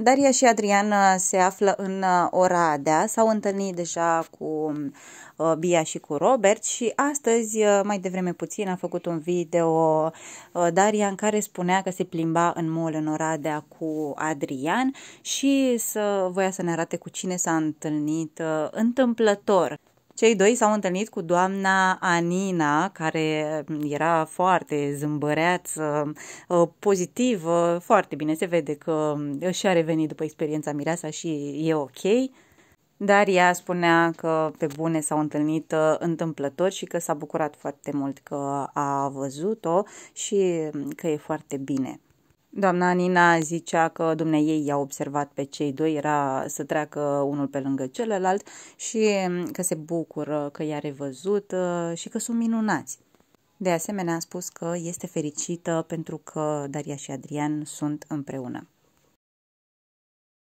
Daria și Adrian uh, se află în uh, Oradea, s-au întâlnit deja cu uh, Bia și cu Robert și astăzi, mai devreme puțin, a făcut un video Daria în care spunea că se plimba în mall în Oradea cu Adrian și să voia să ne arate cu cine s-a întâlnit întâmplător. Cei doi s-au întâlnit cu doamna Anina, care mm, era foarte zâmbăreață, ă, pozitivă, foarte bine se vede că mm, și a revenit după experiența Mireasa și e ok. Dar ea spunea că pe bune s-au întâlnit ă, întâmplător și că s-a bucurat foarte mult că a văzut-o și mm, că e foarte bine. Doamna Nina zicea că ei i-a observat pe cei doi, era să treacă unul pe lângă celălalt și mm, că se bucură că i-a revăzut uh, și că sunt minunați. De asemenea, a spus că este fericită pentru că Daria și Adrian sunt împreună.